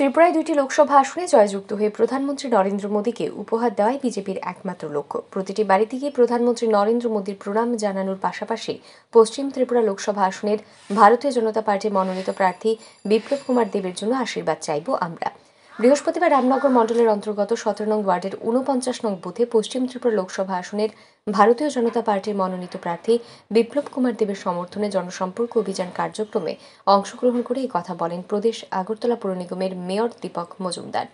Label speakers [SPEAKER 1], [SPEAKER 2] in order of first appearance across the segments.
[SPEAKER 1] ত্রিপুরায় দুটি লোকসভা আসনে জয়যুক্ত হয়ে প্রধানমন্ত্রী নরেন্দ্র মোদীকে উপহার দেওয়াই বিজেপির একমাত্র লক্ষ্য প্রতিটি বাড়িতে গিয়ে প্রধানমন্ত্রী নরেন্দ্র মোদীর প্রণাম জানানোর পাশাপাশি পশ্চিম ত্রিপুরা লোকসভা আসনের ভারতীয় জনতা পার্টির মনোনীত প্রার্থী বিপ্লব কুমার দেবের জন্য আশীর্বাদ চাইব আমরা বৃহস্পতিবার রামনগর মণ্ডলের অন্তর্গত সতেরো নং ওয়ার্ডের ঊনপঞ্চাশ নং বুথে পশ্চিম ত্রিপুরা লোকসভা আসনের ভারতীয় জনতা পার্টির মনোনীত প্রার্থী বিপ্লব কুমার দেবের সমর্থনে জনসম্পর্ক অভিযান কার্যক্রমে অংশগ্রহণ করে এই কথা বলেন প্রদেশ আগরতলা পৌর নিগমের মেয়র দীপক মজুমদার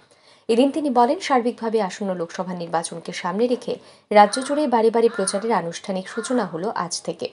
[SPEAKER 1] এদিন তিনি বলেন সার্বিকভাবে আসন্ন লোকসভা নির্বাচনকে সামনে রেখে রাজ্য জুড়ে বাড়ি বাড়ি প্রচারের আনুষ্ঠানিক সূচনা হলো আজ থেকে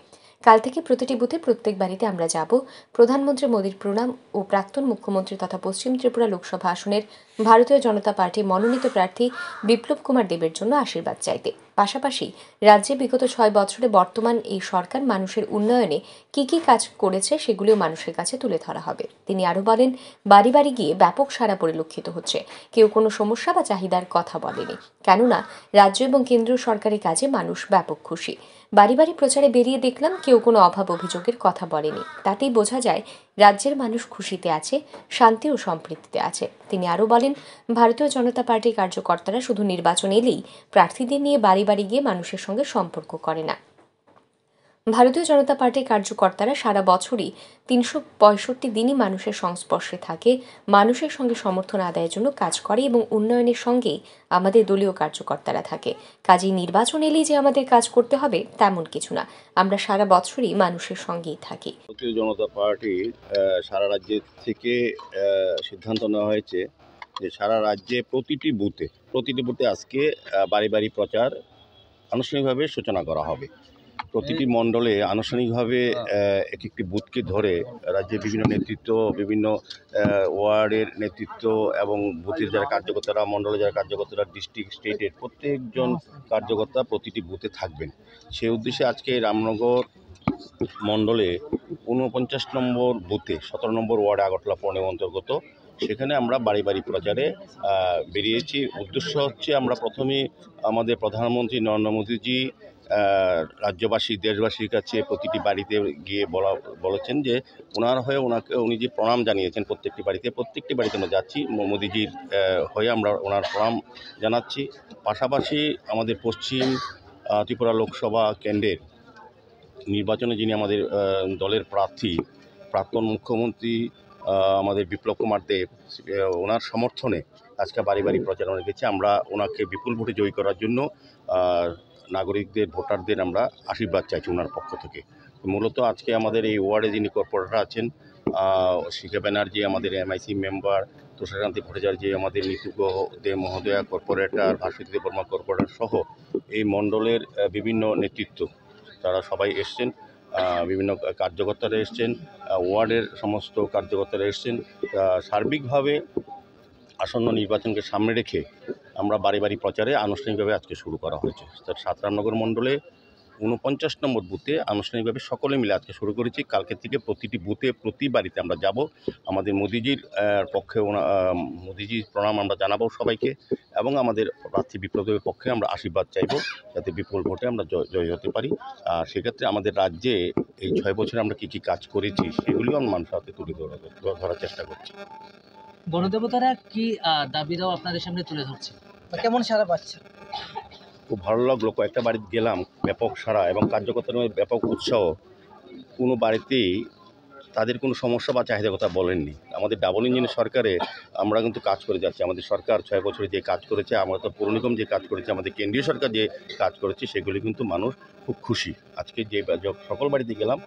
[SPEAKER 1] কাল থেকে প্রতিটি বুথে প্রত্যেক বাড়িতে আমরা যাব প্রধানমন্ত্রী মোদীর প্রণাম ও প্রাক্তন মুখ্যমন্ত্রী তথা পশ্চিম ত্রিপুরা লোকসভা আসনের ভারতীয় জনতা পার্টি মনোনীত প্রার্থী বিপ্লব কুমার দেবের জন্য আশীর্বাদ চাইতে পাশাপাশি রাজ্যে বিগত ছয় বছরে বর্তমান এই সরকার মানুষের উন্নয়নে কি কি কাজ করেছে সেগুলিও মানুষের কাছে তুলে ধরা হবে তিনি আরও বলেন বাড়ি বাড়ি গিয়ে ব্যাপক সারা পরিলক্ষিত হচ্ছে কেউ কোনো সমস্যা বা চাহিদার কথা বলেনি কেননা রাজ্য এবং কেন্দ্রীয় সরকারের কাজে মানুষ ব্যাপক খুশি বাড়ি বাড়ি প্রচারে বেরিয়ে দেখলাম কেউ কোনো অভাব অভিযোগের কথা বলেনি তাতেই বোঝা যায় রাজ্যের মানুষ খুশিতে আছে শান্তি ও সম্পৃক্তিতে আছে তিনি আরও বলেন ভারতীয় জনতা পার্টির কার্যকর্তারা শুধু নির্বাচন এলেই প্রার্থীদের নিয়ে বাড়ি বাড়ি গিয়ে মানুষের সঙ্গে সম্পর্ক করে না ভারতীয় জনতা পার্টির কার্যকর্তারা সারা বছরই তিনশো পঁয়ষট্টি দিনই মানুষের সংস্পর্শে থাকে মানুষের সঙ্গে সমর্থন আদায়ের জন্য কাজ করে এবং উন্নয়নের সঙ্গেই আমাদের দলীয় কার্যকর্তারা থাকে কাজেই নির্বাচন এলেই যে আমাদের কাজ করতে হবে তেমন কিছু না আমরা সারা বছরই মানুষের সঙ্গেই থাকি
[SPEAKER 2] ভারতীয় জনতা পার্টি সারা রাজ্যে থেকে সিদ্ধান্ত নেওয়া হয়েছে যে সারা রাজ্যে প্রতিটি বুথে প্রতিটি বুথে আজকে বাড়ি বাড়ি প্রচার আনুষ্ঠানিকভাবে সূচনা করা হবে প্রতিটি মণ্ডলে আনুষ্ঠানিকভাবে এক একটি বুথকে ধরে রাজ্যের বিভিন্ন নেতৃত্ব বিভিন্ন ওয়ার্ডের নেতৃত্ব এবং বুথের যারা কার্যকর্তারা মণ্ডলে যারা কার্যকর্তারা ডিস্ট্রিক্ট স্টেটের প্রত্যেকজন কার্যকর্তা প্রতিটি বুথে থাকবেন সেই উদ্দেশ্যে আজকে রামনগর মণ্ডলে ঊনপঞ্চাশ নম্বর বুথে সতেরো নম্বর ওয়ার্ড আগরতলা পৌর্ণিম অন্তর্গত সেখানে আমরা বাড়ি বাড়ি প্রচারে বেরিয়েছি উদ্দেশ্য হচ্ছে আমরা প্রথমে আমাদের প্রধানমন্ত্রী নরেন্দ্র মোদীজি রাজ্যবাসী দেশবাসীর কাছে প্রতিটি বাড়িতে গিয়ে বলা বলেছেন যে ওনার হয়ে ওনাকে উনি যে প্রণাম জানিয়েছেন প্রত্যেকটি বাড়িতে প্রত্যেকটি বাড়িতে আমরা যাচ্ছি মোদিজির হয়ে আমরা ওনার প্রণাম জানাচ্ছি পাশাপাশি আমাদের পশ্চিম ত্রিপুরা লোকসভা কেন্দ্রের নির্বাচনে যিনি আমাদের দলের প্রার্থী প্রাক্তন মুখ্যমন্ত্রী আমাদের বিপ্লব কুমার দেব ওনার সমর্থনে আজকে বাড়ি বাড়ি প্রচারণা গেছে আমরা ওনাকে বিপুল ভোটে জয়ী করার জন্য নাগরিকদের ভোটারদের আমরা আশীর্বাদ চাইছি ওনার পক্ষ থেকে মূলত আজকে আমাদের এই ওয়ার্ডে যিনি কর্পোরেটর আছেন শিখা ব্যানার্জি আমাদের এমআইসি মেম্বার তুষারকান্তি ভট্টাচার্য আমাদের নিতুগ্রহ দে মহোদয়া কর্পোরেটর ভাস্বতী বর্মা কর্পোরেটর সহ এই মণ্ডলের বিভিন্ন নেতৃত্ব তারা সবাই এসছেন বিভিন্ন কার্যকর্তারা এসছেন ওয়ার্ডের সমস্ত কার্যকর্তারা এসছেন সার্বিকভাবে আসন্ন নির্বাচনকে সামনে রেখে আমরা বাড়ি বাড়ি প্রচারে আনুষ্ঠানিকভাবে আজকে শুরু করা হয়েছে সাঁতরামনগর মণ্ডলে উনপঞ্চাশ নম্বর বুথে আনুষ্ঠানিকভাবে সকলে মিলে আজকে শুরু করেছি কালকে থেকে প্রতিটি বুথে প্রতি বাড়িতে আমরা যাব আমাদের মোদিজির পক্ষে মোদিজির প্রণাম আমরা জানাবো সবাইকে এবং আমাদের প্রার্থী বিপ্লবের পক্ষে আমরা আশীর্বাদ চাইব যাতে বিপুল ভোটে আমরা জয় হতে পারি আর সেক্ষেত্রে আমাদের রাজ্যে এই ছয় বছরে আমরা কী কী কাজ করেছি সেগুলিও আমরা মানুষের হাতে তুলে ধরার চেষ্টা করছি গণদেবতারা কি দাবি দাও আপনাদের সামনে তুলে ধরছে কেমন সারা পাচ্ছে খুব ভালো লাগলো কয়েকটা বাড়িতে গেলাম ব্যাপক সারা এবং কার্যকর্তার ব্যাপক উৎসাহ কোনো বাড়িতেই তাদের কোনো সমস্যা বা চাহিদার কথা বলেননি আমাদের ডাবল ইঞ্জিনের সরকারে আমরা কিন্তু কাজ করে যাচ্ছি আমাদের সরকার ছয় বছর যে কাজ করেছে আমরা তো পৌর নিগম যে কাজ করেছে আমাদের কেন্দ্রীয় সরকার যে কাজ করেছে সেগুলি কিন্তু মানুষ খুব খুশি আজকে যে সকল বাড়িতে গেলাম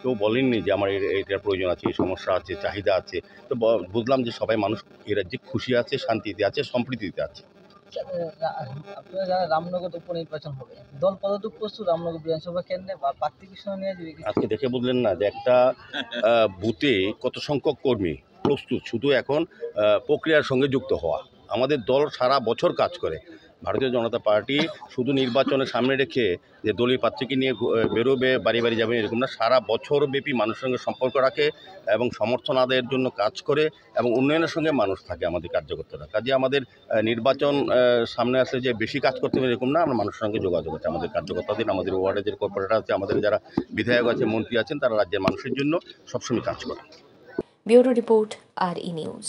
[SPEAKER 2] কেউ বলেননি যে আমার এটার প্রয়োজন আছে এই সমস্যা আছে চাহিদা আছে তো বুঝলাম যে সবাই মানুষ এরা যে খুশি আছে শান্তিতে আছে সম্প্রীতিতে আছে আচ্ছা, আজকে দেখে বুঝলেন না যে একটা বুথে কত সংখ্যক কর্মী প্রস্তুত শুধু এখন প্রক্রিয়ার সঙ্গে যুক্ত হওয়া আমাদের দল সারা বছর কাজ করে ভারতীয় জনতা পার্টি শুধু নির্বাচনের সামনে রেখে যে দলীয় প্রার্থীকে নিয়ে বেরোবে বাড়ি বাড়ি যাবে এরকম না সারা বছর ব্যাপী মানুষের সঙ্গে সম্পর্ক রাখে এবং সমর্থন আদায়ের জন্য কাজ করে এবং উন্নয়নের সঙ্গে মানুষ থাকে আমাদের কার্যকর্তারা কাজে আমাদের নির্বাচন সামনে আসলে যে বেশি কাজ করতে হবে এরকম না আমরা মানুষের সঙ্গে যোগাযোগ আছে আমাদের কার্যকর্তাদের আমাদের ওয়ার্ডের যে কর্পোরেটার আছে আমাদের যারা বিধায়ক আছে মন্ত্রী আছেন তারা রাজ্যের মানুষের জন্য সবসময় কাজ করে
[SPEAKER 1] bureau report R E news